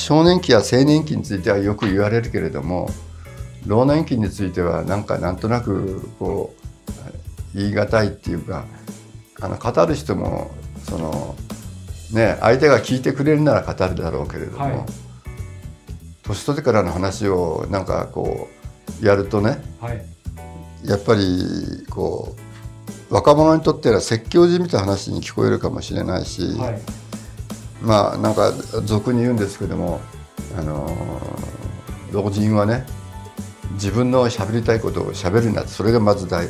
少年期や青年期についてはよく言われるけれども老年期についてはなんかなんとなくこう言い難いっていうかあの語る人もそのね相手が聞いてくれるなら語るだろうけれども、はい、年取ってからの話をなんかこうやるとね、はい、やっぱりこう若者にとっては説教じみた話に聞こえるかもしれないし。はいまあなんか俗に言うんですけども、あの老人はね自分の喋りたいことを喋るなそれがまず大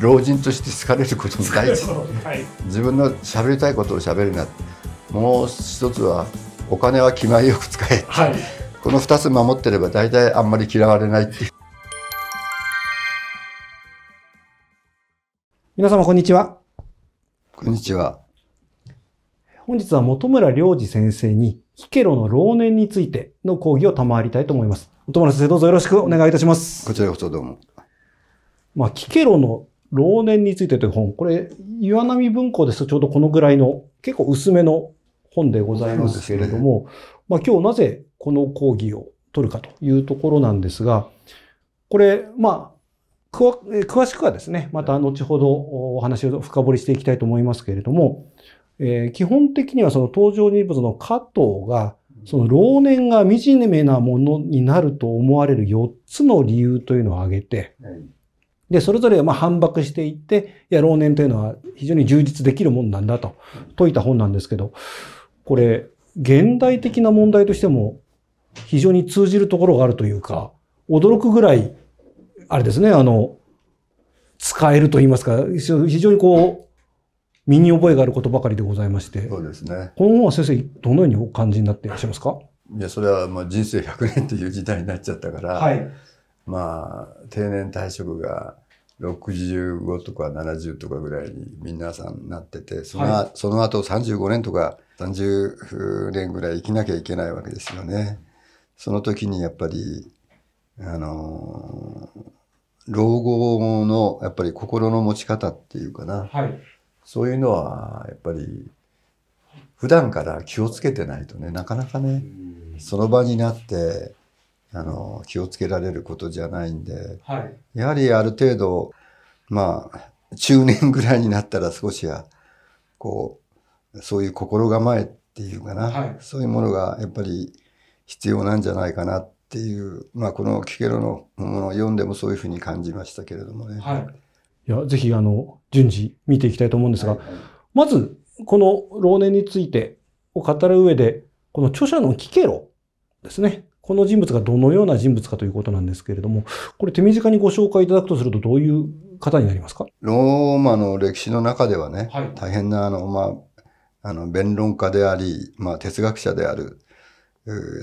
老人として好かれることに大事、はい、自分の喋りたいことを喋るなもう一つはお金は気前よく使え、はい、この二つ守ってれば大体あんまり嫌われないっていう皆様こんにちはこんにちは本日は本村良二先生に、キケロの老年についての講義を賜りたいと思います。本村先生、どうぞよろしくお願いいたします。こちらこそどうも。まあ、キケロの老年についてという本、これ、岩波文庫ですとちょうどこのぐらいの、結構薄めの本でございますけれども、ね、まあ、今日なぜこの講義を取るかというところなんですが、これ、まあ、詳しくはですね、また後ほどお話を深掘りしていきたいと思いますけれども、えー、基本的にはその登場人物の加藤が、その老年が惨めなものになると思われる4つの理由というのを挙げて、で、それぞれま反駁していって、いや、老年というのは非常に充実できるもんなんだと説いた本なんですけど、これ、現代的な問題としても非常に通じるところがあるというか、驚くぐらい、あれですね、あの、使えると言いますか、非常にこう、身に覚えがあることばかりでございまして。そうですね。この本は先生、どのようにお感じになっていらっしゃいますかいや、それはまあ人生100年という時代になっちゃったから、はい、まあ、定年退職が65とか70とかぐらいに皆さんなってて、その,、はい、その後35年とか30年ぐらい生きなきゃいけないわけですよね。その時にやっぱり、あの老後のやっぱり心の持ち方っていうかな、はい、そういうのはやっぱり普段から気をつけてないとねなかなかねその場になってあの気をつけられることじゃないんで、はい、やはりある程度まあ中年ぐらいになったら少しはこうそういう心構えっていうかな、はい、そういうものがやっぱり必要なんじゃないかなっていう、まあ、この「キケロのもの」を読んでもそういうふうに感じましたけれどもね。はいいや、ぜひ、あの、順次見ていきたいと思うんですが、はいはい、まず、この老年についてを語る上で、この著者のキケロですね。この人物がどのような人物かということなんですけれども、これ手短にご紹介いただくとするとどういう方になりますかローマの歴史の中ではね、はい、大変なあの、まあ、あの、弁論家であり、まあ、哲学者である、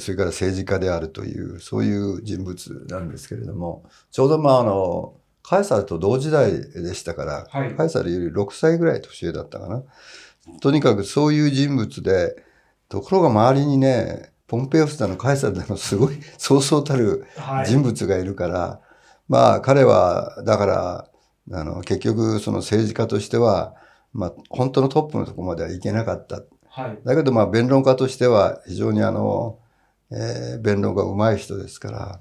それから政治家であるという、そういう人物なんですけれども、ちょうどまあ、あの、カエサルと同時代でしたから、はい、カエサルより6歳ぐらい年上だったかな。とにかくそういう人物で、ところが周りにね、ポンペオスだのカエサルだのすごいそうそうたる人物がいるから、はい、まあ彼はだからあの結局その政治家としては、まあ、本当のトップのとこまではいけなかった、はい、だけどまあ弁論家としては非常にあの、えー、弁論がうまい人ですから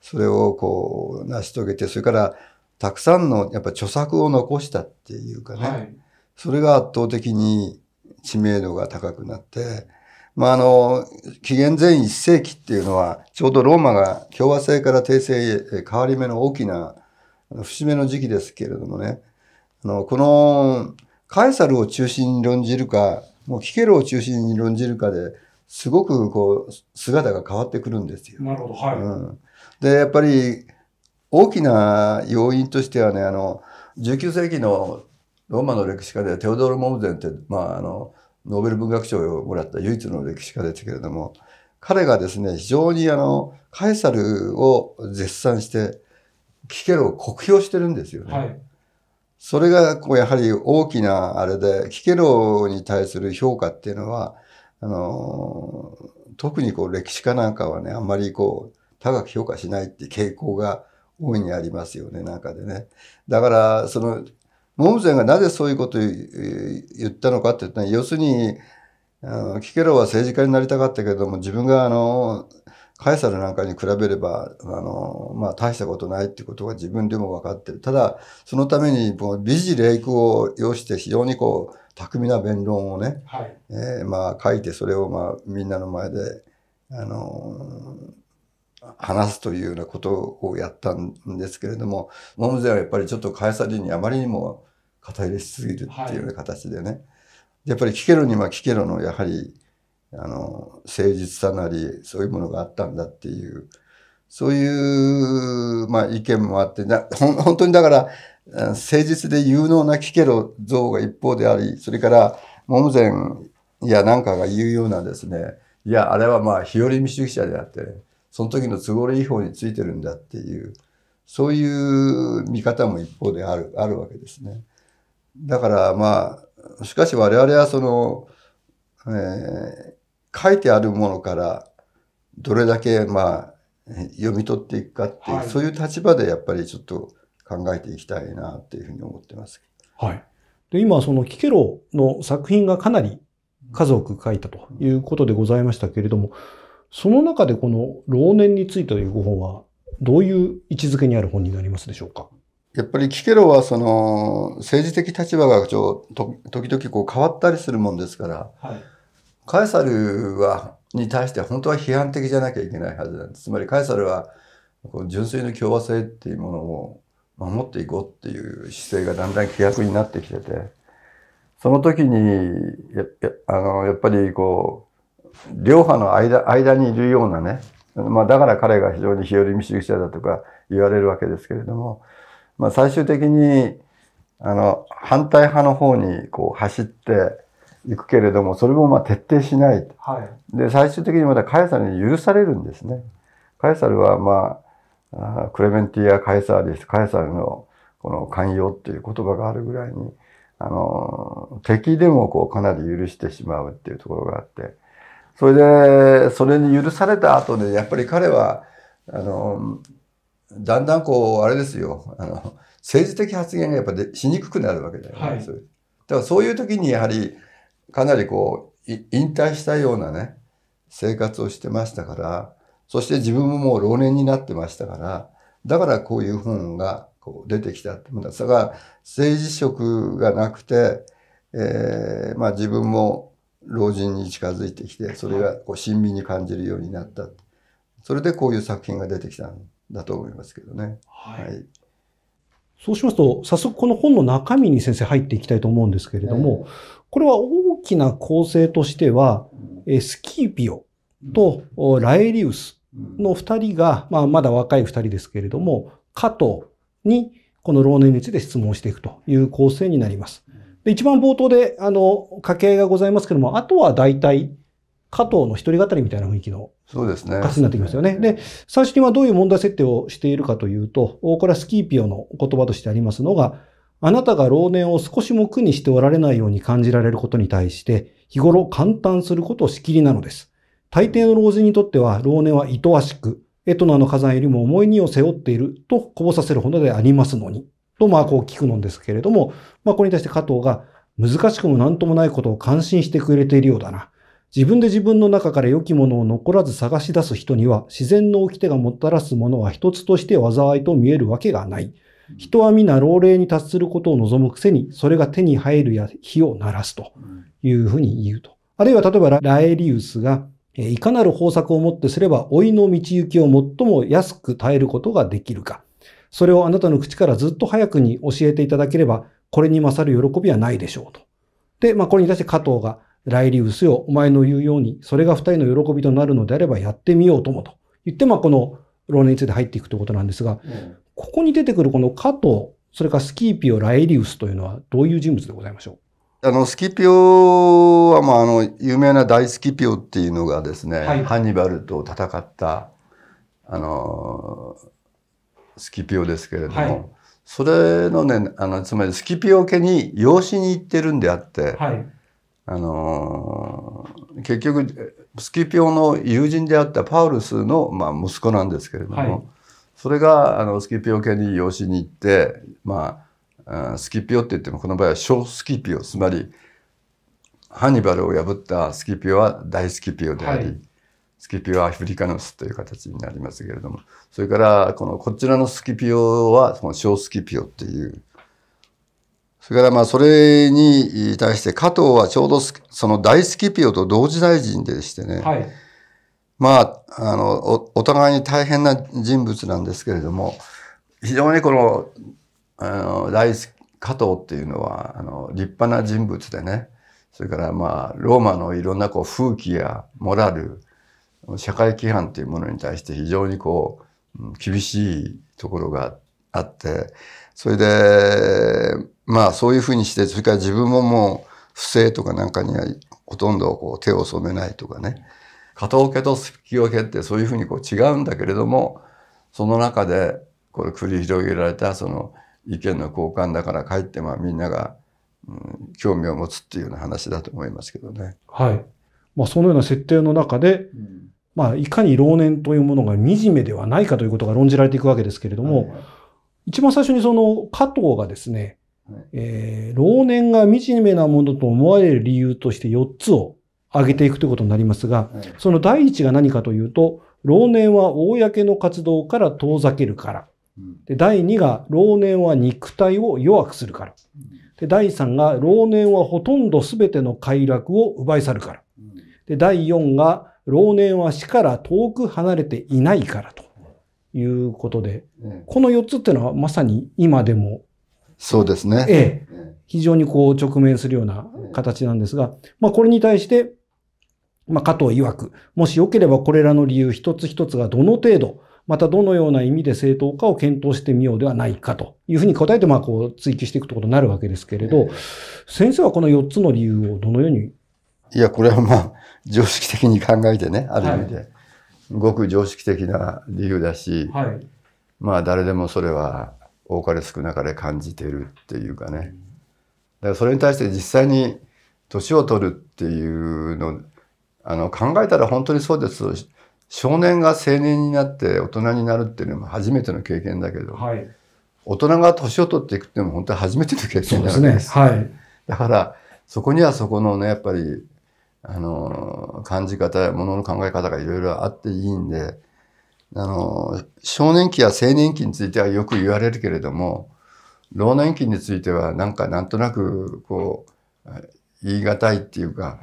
それをこう成し遂げてそれからたくさんのやっぱ著作を残したっていうかね、はい、それが圧倒的に知名度が高くなって、まあ、あの、紀元前1世紀っていうのは、ちょうどローマが共和制から帝政へ変わり目の大きな節目の時期ですけれどもね、あの、この、カエサルを中心に論じるか、もうキケルを中心に論じるかで、すごくこう、姿が変わってくるんですよ。なるほど、はい。うん、で、やっぱり、大きな要因としてはねあの19世紀のローマの歴史家でテオドロ・モムゼンって、まあ、あのノーベル文学賞をもらった唯一の歴史家ですけれども彼がですね非常にあのカエサルを絶賛してキケロを酷評してるんですよね。はい、それがこうやはり大きなあれでキケロに対する評価っていうのはあの特にこう歴史家なんかはねあんまりこう高く評価しないっていう傾向が大いにありますよね、中でね。だから、その、モーゼンがなぜそういうことを言ったのかって言ったら、要するに、キケロは政治家になりたかったけれども、自分があの、カエサルなんかに比べれば、あの、まあ、大したことないってことが自分でも分かってる。ただ、そのために、こ美辞麗句を要して非常にこう、巧みな弁論をね、はい、えー、まあ、書いて、それをまあ、みんなの前で、あの、話すというようなことをやったんですけれども、モムゼはやっぱりちょっと返されにあまりにも肩入れしすぎるっていうような形でね。はい、やっぱり聞けロには聞けろの、やはり、あの、誠実さなり、そういうものがあったんだっていう、そういう、まあ意見もあって、なほ本当にだから、誠実で有能な聞けロ像が一方であり、それから、モムゼンやなんかが言うようなですね、いや、あれはまあ、日和見主義者であって、ね、その時の都合いい方についてるんだっていう、そういう見方も一方である、あるわけですね。だからまあ、しかし我々はその、えー、書いてあるものからどれだけまあ、読み取っていくかっていう、はい、そういう立場でやっぱりちょっと考えていきたいなっていうふうに思ってます。はい。で、今、そのキケロの作品がかなり数多く書いたということでございましたけれども、うんその中でこの老年についてというご本は、どういう位置づけにある本になりますでしょうかやっぱりキケロはその政治的立場がちょ時々こう変わったりするもんですから、はい、カエサルはに対して本当は批判的じゃなきゃいけないはずなんです。つまりカエサルはこう純粋の共和制っていうものを守っていこうっていう姿勢がだんだん規約になってきてて、その時にや、やあの、やっぱりこう、両派の間間にいるようなね、まあ、だから彼が非常に日和見主義者だとか言われるわけですけれども、まあ、最終的にあの反対派の方にこう走っていくけれどもそれもまあ徹底しない、はい、で最終的にまたカエサルに許されるんですね。カエサルは、まあ、あクレメンティア・カエサーですカエサルのこの寛容っていう言葉があるぐらいにあの敵でもこうかなり許してしまうっていうところがあって。それで、それに許された後で、やっぱり彼は、あの、だんだんこう、あれですよ、あの、政治的発言がやっぱりしにくくなるわけだよね。はい、だからそういう時にやはり、かなりこう、引退したようなね、生活をしてましたから、そして自分ももう老年になってましたから、だからこういう本がこう出てきたってもんだ。そから政治色がなくて、えー、まあ自分も老人に近づいてきてそれがこう親身に感じるようになった、それでこういう作品が出てきたんだと思いますけどね。はい、はい、そうしますと早速この本の中身に先生入っていきたいと思うんですけれども、えー、これは大きな構成としては、えスキーピオとラエリウスの2人が、まあ、まだ若い2人ですけれども加藤にこの老年について質問していくという構成になります。で、一番冒頭で、あの、家計がございますけども、あとは大体、加藤の一人語りみたいな雰囲気のそうですね。になってきますよね。でねで、最初にはどういう問題設定をしているかというと、これはスキーピオの言葉としてありますのが、あなたが老年を少しも苦にしておられないように感じられることに対して、日頃簡単することをしきりなのです。大抵の老人にとっては、老年は愛おしく、エトナの火山よりも重い荷を背負っているとこぼさせるほどでありますのに。と、まあ、こう聞くのですけれども、まあ、これに対して加藤が、難しくも何ともないことを感心してくれているようだな。自分で自分の中から良きものを残らず探し出す人には、自然の掟がもたらすものは一つとして災いと見えるわけがない。人は皆老齢に達することを望むくせに、それが手に入るや火を鳴らすというふうに言うと。あるいは例えばラエリウスが、いかなる方策をもってすれば、老いの道行きを最も安く耐えることができるか。それをあなたの口からずっと早くに教えていただければ、これに勝る喜びはないでしょうと。で、まあ、これに対して加藤が、ライリウスよ、お前の言うように、それが二人の喜びとなるのであればやってみようともと言って、まあ、この論年について入っていくということなんですが、うん、ここに出てくるこの加藤、それからスキーピオ、ライリウスというのはどういう人物でございましょうあの、スキピオは、まあ、あの、有名な大スキピオっていうのがですね、はい、ハンニバルと戦った、あのースキピオですけれども、はい、それのねあのつまりスキピオ家に養子に行ってるんであって、はい、あのー、結局スキピオの友人であったパウルスの、まあ、息子なんですけれども、はい、それがあのスキピオ家に養子に行ってまあスキピオって言ってもこの場合は小スキピオつまりハンニバルを破ったスキピオは大スキピオであり、スキピオ・アフリカノスという形になりますけれども、それからこのこちらのスキピオはその小スキピオっていう、それからまあそれに対して加藤はちょうどその大スキピオと同時代人でしてね、はい、まあ、あのお、お互いに大変な人物なんですけれども、非常にこの、あの、大ス加藤っていうのは、あの、立派な人物でね、それからまあ、ローマのいろんなこう風紀やモラル、社会規範というものに対して非常にこう、厳しいところがあって、それで、まあそういうふうにして、それから自分ももう不正とかなんかにはほとんどこう手を染めないとかね、片桶と隙を蹴ってそういうふうにこう違うんだけれども、その中でこれ繰り広げられたその意見の交換だからかえってまあみんなが、うん、興味を持つっていうような話だと思いますけどね。はい。まあそのような設定の中で、うんまあ、いかに老年というものが惨めではないかということが論じられていくわけですけれども、はい、一番最初にその加藤がですね、はい、えー、老年が惨めなものと思われる理由として4つを挙げていくということになりますが、はい、その第一が何かというと、老年は公の活動から遠ざけるから。で第2が老年は肉体を弱くするから。で第3が老年はほとんど全ての快楽を奪い去るから。で第4が老年は死から遠く離れていないからということで、うん、この4つっていうのはまさに今でも、そうですね。ええ。非常にこう直面するような形なんですが、まあこれに対して、まあ加藤曰く、もしよければこれらの理由一つ一つがどの程度、またどのような意味で正当化を検討してみようではないかというふうに答えて、まあこう追記していくということになるわけですけれど、先生はこの4つの理由をどのようにいや、これはまあ、常識的に考えてね、ある意味で、はい、ごく常識的な理由だし、はい、まあ誰でもそれは多かれ少なかれ感じてるっていうかね。だからそれに対して実際に年を取るっていうの、あの考えたら本当にそうです。少年が青年になって大人になるっていうのも初めての経験だけど、はい、大人が年を取っていくっていうのも本当に初めての経験なわです。ですね、はい。だから、そこにはそこのね、やっぱりあの、感じ方やもの考え方がいろいろあっていいんで、あの、少年期や青年期についてはよく言われるけれども、老年期についてはなんかなんとなくこう、言い難いっていうか、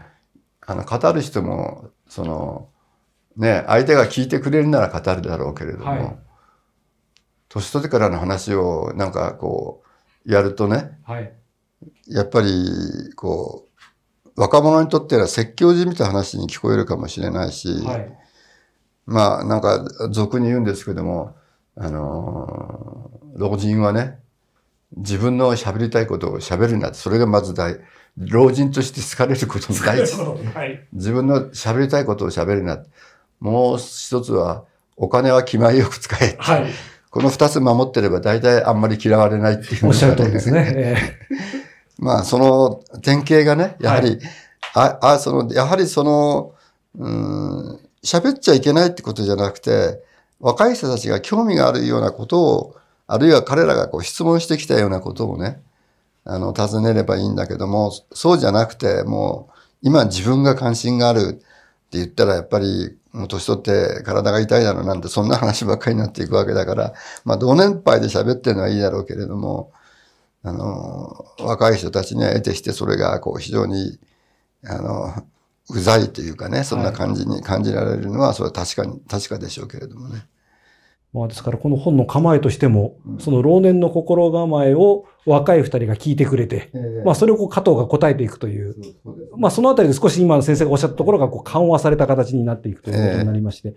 あの、語る人も、その、ね、相手が聞いてくれるなら語るだろうけれども、はい、年取ってからの話をなんかこう、やるとね、はい、やっぱりこう、若者にとっては説教じみた話に聞こえるかもしれないし、はい、まあなんか俗に言うんですけども、あのー、老人はね、自分の喋りたいことを喋るなそれがまず大、老人として好かれることの大事。はい、自分の喋りたいことを喋るなもう一つは、お金は気前よく使え。はい、この二つ守ってれば大体あんまり嫌われないっていう、ね。おっしゃるとりですね。まあ、その典型がね、やはり、はい、ああそのやはりその、うん、喋っちゃいけないってことじゃなくて、若い人たちが興味があるようなことを、あるいは彼らがこう質問してきたようなことをね、あの、尋ねればいいんだけども、そうじゃなくて、もう、今自分が関心があるって言ったら、やっぱり、もう年取って体が痛いだろうなんて、そんな話ばっかりになっていくわけだから、まあ、同年配で喋ってるのはいいだろうけれども、あの、若い人たちには得てして、それがこう非常に、あの、うざいというかね、そんな感じに感じられるのは、それは確かに、確かでしょうけれどもね。まあ、ですから、この本の構えとしても、うん、その老年の心構えを若い二人が聞いてくれて、えー、まあ、それをこう加藤が答えていくという、そうそうまあ、そのあたりで少し今の先生がおっしゃったところがこう緩和された形になっていくということになりまして、